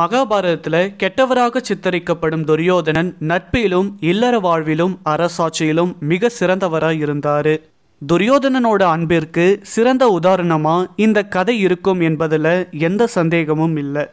மகாபாரதத்தில் கெட்டவராக சித்தரிக்கப்படும் துரியோதனன் நட்பிலும் இல்லற வாழ்விலும் அரசாட்சியிலும் மிக சிறந்தவராக இருந்தார் துரியோதனனோட அன்பிற்கு சிறந்த உதாரணமாக இந்த கதை இருக்கும் என்பதில் எந்த சந்தேகமும் இல்லை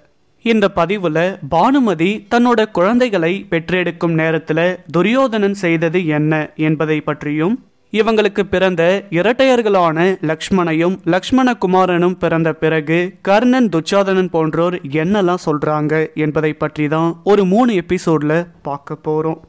இந்த பதிவில் பானுமதி தன்னோட குழந்தைகளை பெற்றெடுக்கும் நேரத்தில் துரியோதனன் செய்தது என்ன என்பதை பற்றியும் இவங்களுக்கு பிறந்த இரட்டையர்களான லக்ஷ்மணையும் லக்ஷ்மண குமாரனும் பிறந்த பிறகு கர்ணன் துச்சாதனன் போன்றோர் என்னெல்லாம் சொல்றாங்க என்பதை பற்றி தான் ஒரு மூணு எபிசோட்ல பார்க்க போறோம்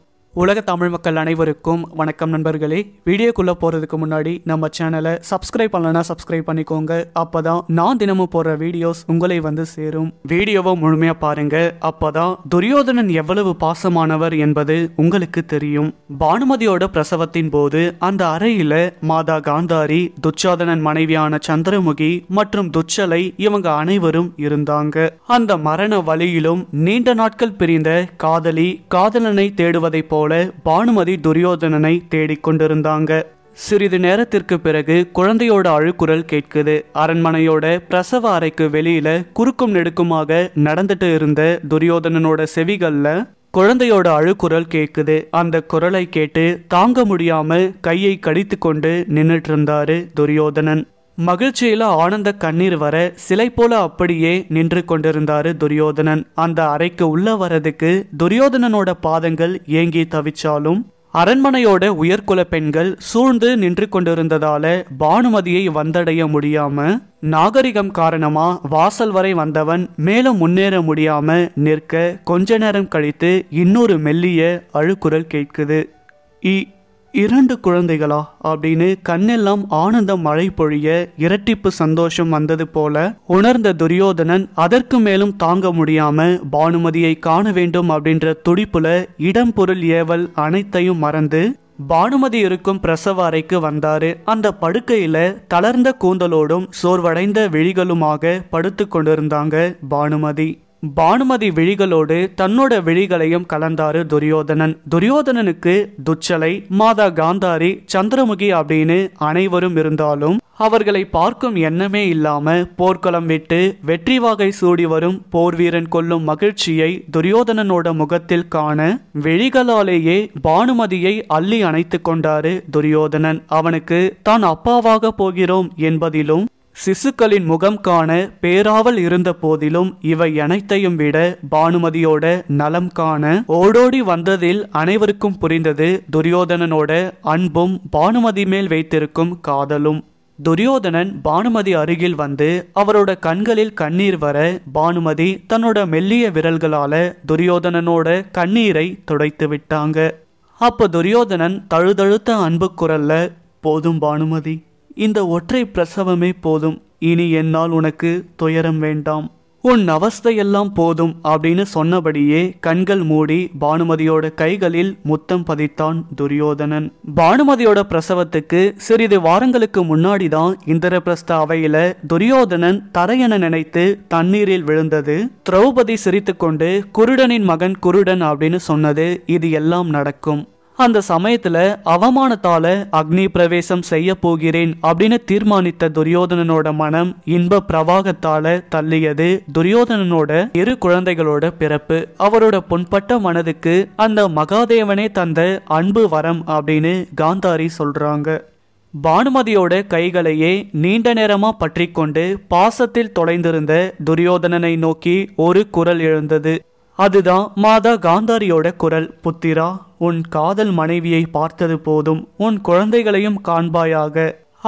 உலக தமிழ் மக்கள் அனைவருக்கும் வணக்கம் நண்பர்களே வீடியோக்குள்ளே போகிறதுக்கு முன்னாடி நம்ம சேனலை சப்ஸ்கிரைப் பண்ணலன்னா சப்ஸ்கிரைப் பண்ணிக்கோங்க அப்போ தான் நான் தினமும் போடுற வீடியோஸ் உங்களை வந்து சேரும் வீடியோவை முழுமையாக பாருங்கள் அப்போ தான் துரியோதனன் எவ்வளவு பாசமானவர் என்பது உங்களுக்கு தெரியும் பானுமதியோட பிரசவத்தின் போது அந்த அறையில் மாதா காந்தாரி துச்சாதனன் மனைவியான சந்திரமுகி மற்றும் துச்சலை இவங்க அனைவரும் இருந்தாங்க அந்த மரண வழியிலும் நீண்ட நாட்கள் பிரிந்த காதலி காதலனை தேடுவதைப் போல போல பானுமதி துரியோதனனை தேடிக்கொண்டிருந்தாங்க சிறிது நேரத்திற்கு பிறகு குழந்தையோட அழுக்குரல் கேட்குது அரண்மனையோட பிரசவ அறைக்கு வெளியில குறுக்கும் நெடுக்குமாக நடந்துட்டு இருந்த துரியோதனனோட செவிகள்ல குழந்தையோட அழுக்குரல் கேட்குது அந்த குரலை கேட்டு தாங்க முடியாம கையை கடித்து கொண்டு நின்றுட்டு இருந்தாரு துரியோதனன் மகிழ்ச்சியில ஆனந்த கண்ணீர் வர சிலை போல அப்படியே நின்று கொண்டிருந்தாரு துரியோதனன் அந்த அறைக்கு உள்ள வரதுக்கு துரியோதனனோட பாதங்கள் ஏங்கி தவிச்சாலும் அரண்மனையோட உயர்குல பெண்கள் சூழ்ந்து நின்று கொண்டிருந்ததால பானுமதியை வந்தடைய முடியாம நாகரிகம் காரணமா வாசல் வரை வந்தவன் மேலும் முன்னேற முடியாம நிற்க கொஞ்ச நேரம் கழித்து இன்னொரு மெல்லிய அழுக்குரல் கேட்குது இ இரண்டு குழந்தைகளா அப்படின்னு கண்ணெல்லாம் ஆனந்தம் மழை பொழிய இரட்டிப்பு சந்தோஷம் வந்தது போல உணர்ந்த துரியோதனன் அதற்கு மேலும் தாங்க முடியாம பானுமதியை காண வேண்டும் அப்படின்ற துடிப்புல இடம் பொருள் ஏவல் அனைத்தையும் மறந்து பானுமதி இருக்கும் பிரசவ அறைக்கு வந்தாரு அந்த படுக்கையில தளர்ந்த கூந்தலோடும் சோர்வடைந்த விழிகளுமாக படுத்து கொண்டிருந்தாங்க பானுமதி பானுமதி விழிகளோடு தன்னோட விழிகளையும் கலந்தாரு துரியோதனன் துரியோதனனுக்கு துச்சலை மாதா காந்தாரி சந்திரமுகி அப்படின்னு அனைவரும் இருந்தாலும் அவர்களை பார்க்கும் எண்ணமே இல்லாம போர்க்களம் விட்டு வெற்றி வாகை சூடி வரும் போர் வீரன் கொள்ளும் மகிழ்ச்சியை துரியோதனனோட முகத்தில் காண விழிகளாலேயே பானுமதியை அள்ளி அணைத்து கொண்டாரு துரியோதனன் அவனுக்கு தான் அப்பாவாக போகிறோம் என்பதிலும் சிசுக்களின் முகம் காண பேராவல் இருந்த போதிலும் இவை அனைத்தையும் விட பானுமதியோட நலம் காண ஓடோடி வந்ததில் அனைவருக்கும் புரிந்தது துரியோதனனோட அன்பும் பானுமதி மேல் வைத்திருக்கும் காதலும் துரியோதனன் பானுமதி அருகில் வந்து அவரோட கண்களில் கண்ணீர் வர பானுமதி தன்னோட மெல்லிய விரல்களால துரியோதனனோட கண்ணீரை துடைத்து விட்டாங்க அப்ப துரியோதனன் தழுதழுத்த அன்பு குரல்ல போதும் பானுமதி இந்த ஒற்றை பிரசவமே போதும் இனி என்னால் உனக்கு துயரம் வேண்டாம் உன் அவஸ்தையெல்லாம் போதும் அப்படின்னு சொன்னபடியே கண்கள் மூடி பானுமதியோட கைகளில் முத்தம் பதித்தான் துரியோதனன் பானுமதியோட பிரசவத்துக்கு சிறிது வாரங்களுக்கு முன்னாடி தான் இந்திரபிரஸ்த அவையில துரியோதனன் தரையென நினைத்து தண்ணீரில் விழுந்தது திரௌபதி சிரித்துக்கொண்டு குருடனின் மகன் குருடன் அப்படின்னு சொன்னது இது எல்லாம் நடக்கும் அந்த சமயத்துல அவமானத்தால அக்னி பிரவேசம் செய்ய போகிறேன் அப்படின்னு தீர்மானித்த துரியோதனனோட மனம் இன்ப பிரவாகத்தால தள்ளியது துரியோதனனோட இரு குழந்தைகளோட பிறப்பு அவரோட புண்பட்ட மனதுக்கு அந்த மகாதேவனே தந்த அன்பு வரம் அப்படின்னு காந்தாரி சொல்றாங்க பானுமதியோட கைகளையே நீண்ட நேரமா பற்றி கொண்டு பாசத்தில் தொலைந்திருந்த துரியோதனனை நோக்கி ஒரு குரல் எழுந்தது அதுதான் மாதா காந்தாரியோட குரல் புத்திரா உன் காதல் மனைவியை பார்த்தது போதும் உன் குழந்தைகளையும் காண்பாயாக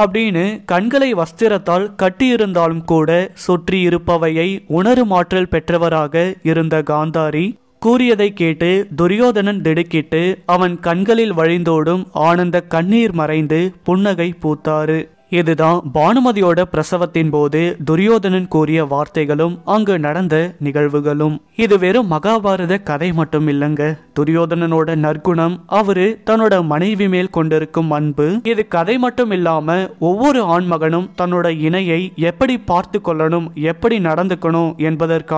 அப்படின்னு கண்களை வஸ்திரத்தால் கட்டியிருந்தாலும் கூட சுற்றி இருப்பவையை உணரும் ஆற்றல் பெற்றவராக இருந்த காந்தாரி கூறியதை கேட்டு துரியோதனன் திடுக்கிட்டு அவன் கண்களில் வழிந்தோடும் ஆனந்த கண்ணீர் மறைந்து புன்னகை பூத்தாரு இதுதான் பானுமதியோட பிரசவத்தின் போது துரியோதனன் கூறிய வார்த்தைகளும் அங்கு நடந்த நிகழ்வுகளும் இது வெறும் மகாபாரத கதை மட்டும் இல்லைங்க துரியோதனனோட நற்குணம் அவரு தன்னோட மனைவி மேல் கொண்டிருக்கும் அன்பு இது கதை மட்டும் இல்லாம ஒவ்வொரு ஆண்மகனும் தன்னோட இணையை எப்படி பார்த்து கொள்ளணும் எப்படி நடந்துக்கணும் என்பதற்கான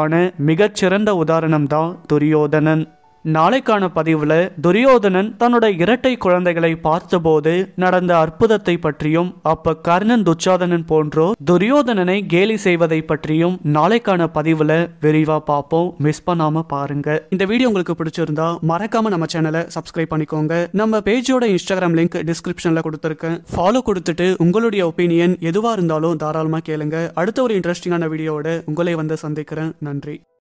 மிகச்சிறந்த உதாரணம் தான் துரியோதனன் நாளைக்கான பதிவில் துரியோதனன் தன்னோட இரட்டை குழந்தைகளை பார்த்தபோது நடந்த அற்புதத்தை பற்றியும் அப்ப கர்ணன் துச்சாதனன் போன்றோர் துரியோதனனை கேலி செய்வதை பற்றியும் நாளைக்கான பதிவில் விரிவா பார்ப்போம் மிஸ் பண்ணாம பாருங்க இந்த வீடியோ உங்களுக்கு பிடிச்சிருந்தா மறக்காம நம்ம சேனலை சப்ஸ்கிரைப் பண்ணிக்கோங்க நம்ம பேஜோட இன்ஸ்டாகிராம் லிங்க் டிஸ்கிரிப்ஷன்ல கொடுத்துருக்கேன் ஃபாலோ கொடுத்துட்டு உங்களுடைய ஒப்பீனியன் எதுவா இருந்தாலும் தாராளமா கேளுங்க அடுத்த ஒரு இன்ட்ரெஸ்டிங்கான வீடியோட உங்களை வந்து சந்திக்கிறேன் நன்றி